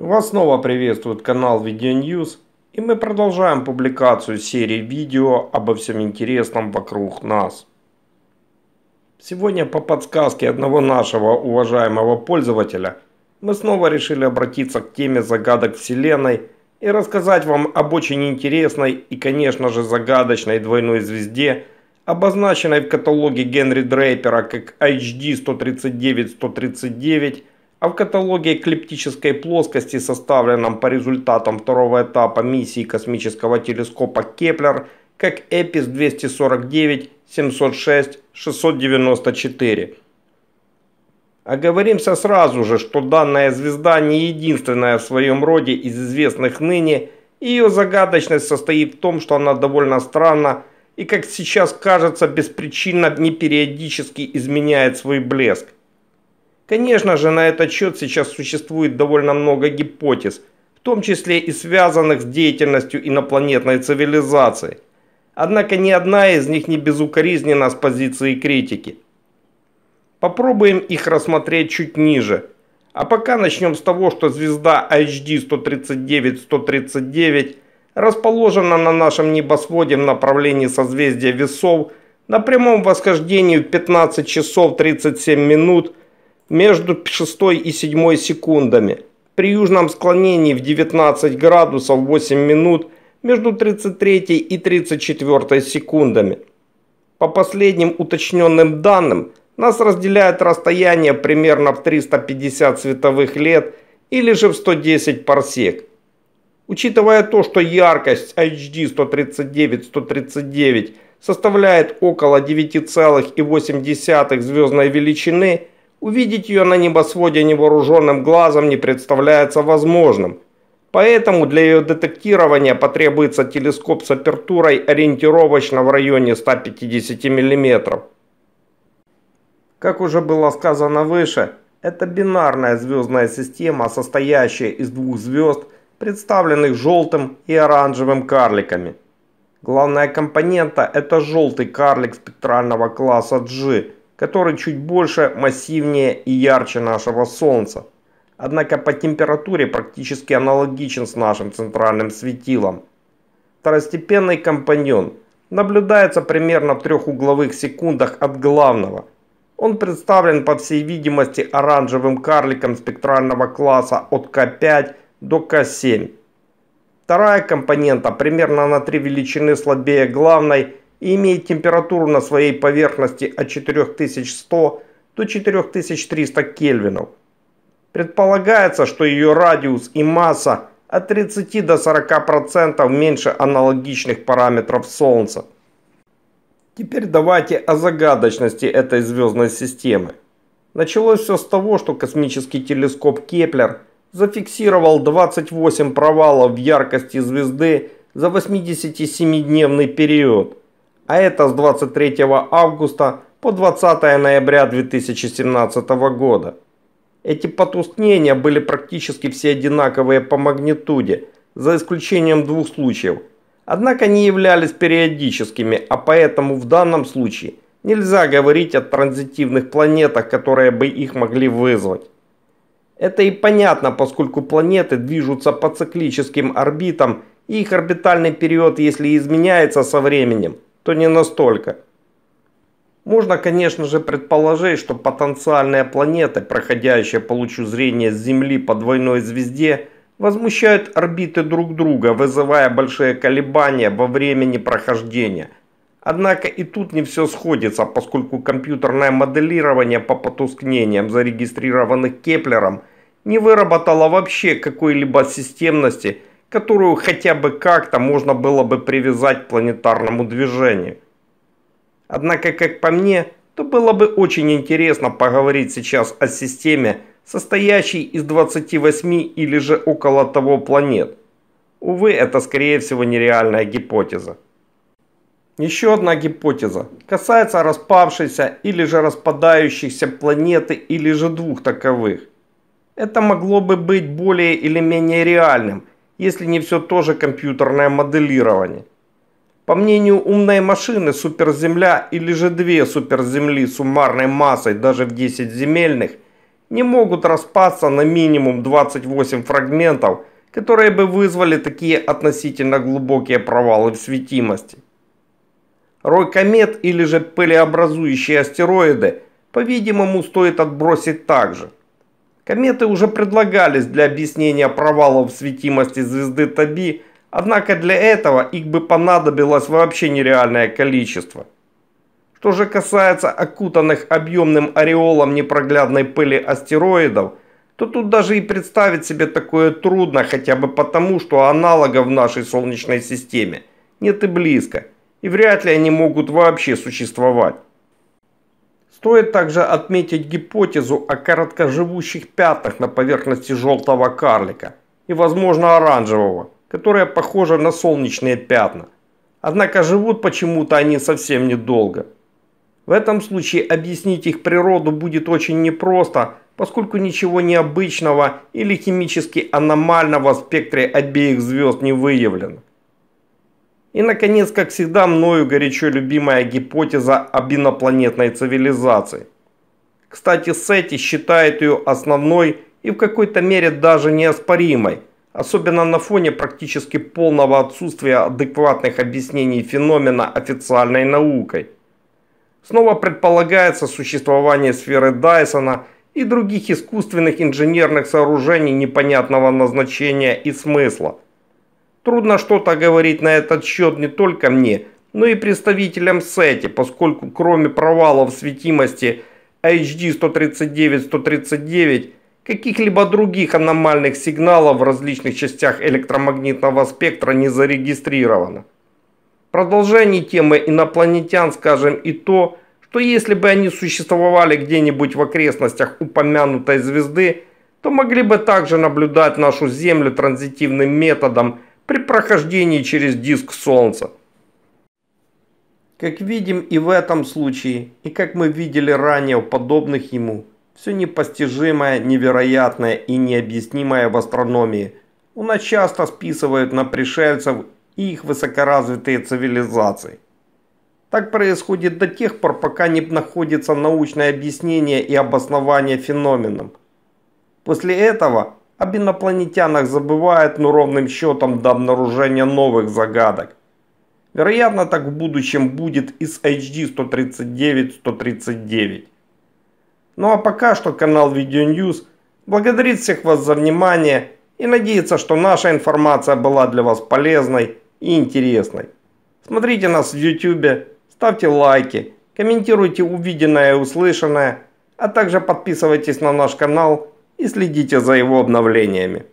Вас снова приветствует канал Video News и мы продолжаем публикацию серии видео обо всем интересном вокруг нас. Сегодня по подсказке одного нашего уважаемого пользователя мы снова решили обратиться к теме загадок Вселенной и рассказать вам об очень интересной и конечно же загадочной двойной звезде, обозначенной в каталоге Генри Дрейпера как HD 139 139 а в каталоге эклиптической плоскости, составленном по результатам второго этапа миссии космического телескопа Кеплер, как EPIS 249-706-694. Оговоримся сразу же, что данная звезда не единственная в своем роде из известных ныне, и ее загадочность состоит в том, что она довольно странна и, как сейчас кажется, беспричинно не периодически изменяет свой блеск. Конечно же, на этот счет сейчас существует довольно много гипотез, в том числе и связанных с деятельностью инопланетной цивилизации. Однако ни одна из них не безукоризнена с позиции критики. Попробуем их рассмотреть чуть ниже. А пока начнем с того, что звезда HD 139-139 расположена на нашем небосводе в направлении созвездия весов на прямом восхождении в 15 часов 37 минут – между 6 и 7 секундами. При южном склонении в 19 градусов 8 минут между 33 и 34 секундами. По последним уточненным данным, нас разделяет расстояние примерно в 350 световых лет или же в 110 парсек. Учитывая то, что яркость HD 139-139 составляет около 9,8 звездной величины – Увидеть ее на небосводе невооруженным глазом не представляется возможным. Поэтому для ее детектирования потребуется телескоп с апертурой ориентировочно в районе 150 мм. Как уже было сказано выше, это бинарная звездная система, состоящая из двух звезд, представленных желтым и оранжевым карликами. Главная компонента – это желтый карлик спектрального класса G – который чуть больше, массивнее и ярче нашего Солнца. Однако по температуре практически аналогичен с нашим центральным светилом. Второстепенный компаньон наблюдается примерно в трех угловых секундах от главного. Он представлен по всей видимости оранжевым карликом спектрального класса от К5 до К7. Вторая компонента примерно на три величины слабее главной – и имеет температуру на своей поверхности от 4100 до 4300 кельвинов. Предполагается, что ее радиус и масса от 30 до 40% меньше аналогичных параметров Солнца. Теперь давайте о загадочности этой звездной системы. Началось все с того, что космический телескоп Кеплер зафиксировал 28 провалов в яркости звезды за 87-дневный период – а это с 23 августа по 20 ноября 2017 года. Эти потускнения были практически все одинаковые по магнитуде, за исключением двух случаев. Однако они являлись периодическими, а поэтому в данном случае нельзя говорить о транзитивных планетах, которые бы их могли вызвать. Это и понятно, поскольку планеты движутся по циклическим орбитам, и их орбитальный период, если изменяется со временем, то не настолько. Можно, конечно же, предположить, что потенциальные планеты, проходящие по лучу зрения с Земли по двойной звезде, возмущают орбиты друг друга, вызывая большие колебания во времени прохождения. Однако и тут не все сходится, поскольку компьютерное моделирование по потускнениям, зарегистрированных Кеплером, не выработало вообще какой-либо системности – которую хотя бы как-то можно было бы привязать к планетарному движению. Однако, как по мне, то было бы очень интересно поговорить сейчас о системе, состоящей из 28 или же около того планет. Увы, это скорее всего нереальная гипотеза. Еще одна гипотеза касается распавшейся или же распадающейся планеты или же двух таковых. Это могло бы быть более или менее реальным – если не все тоже компьютерное моделирование. По мнению умной машины, суперземля или же две суперземли суммарной массой даже в 10 земельных не могут распасться на минимум 28 фрагментов, которые бы вызвали такие относительно глубокие провалы в светимости. Рой комет или же пылеобразующие астероиды, по-видимому, стоит отбросить также – Кометы уже предлагались для объяснения провалов светимости звезды Таби, однако для этого их бы понадобилось вообще нереальное количество. Что же касается окутанных объемным ореолом непроглядной пыли астероидов, то тут даже и представить себе такое трудно, хотя бы потому, что аналогов в нашей Солнечной системе нет и близко, и вряд ли они могут вообще существовать. Стоит также отметить гипотезу о короткоживущих пятнах на поверхности желтого карлика и, возможно, оранжевого, которые похожи на солнечные пятна. Однако живут почему-то они совсем недолго. В этом случае объяснить их природу будет очень непросто, поскольку ничего необычного или химически аномального в спектре обеих звезд не выявлено. И, наконец, как всегда, мною горячо любимая гипотеза об инопланетной цивилизации. Кстати, Сети считает ее основной и в какой-то мере даже неоспоримой, особенно на фоне практически полного отсутствия адекватных объяснений феномена официальной наукой. Снова предполагается существование сферы Дайсона и других искусственных инженерных сооружений непонятного назначения и смысла – Трудно что-то говорить на этот счет не только мне, но и представителям сети, поскольку кроме провалов светимости HD 139-139, каких-либо других аномальных сигналов в различных частях электромагнитного спектра не зарегистрировано. Продолжение темы инопланетян скажем и то, что если бы они существовали где-нибудь в окрестностях упомянутой звезды, то могли бы также наблюдать нашу Землю транзитивным методом – при прохождении через диск Солнца. Как видим и в этом случае, и как мы видели ранее у подобных ему, все непостижимое, невероятное и необъяснимое в астрономии у нас часто списывают на пришельцев и их высокоразвитые цивилизации. Так происходит до тех пор, пока не находится научное объяснение и обоснование феноменам. После этого об инопланетянах забывает, но ровным счетом до обнаружения новых загадок. Вероятно, так в будущем будет и с HD 139-139. Ну а пока что канал Video News благодарит всех вас за внимание и надеется, что наша информация была для вас полезной и интересной. Смотрите нас в YouTube, ставьте лайки, комментируйте увиденное и услышанное, а также подписывайтесь на наш канал и следите за его обновлениями.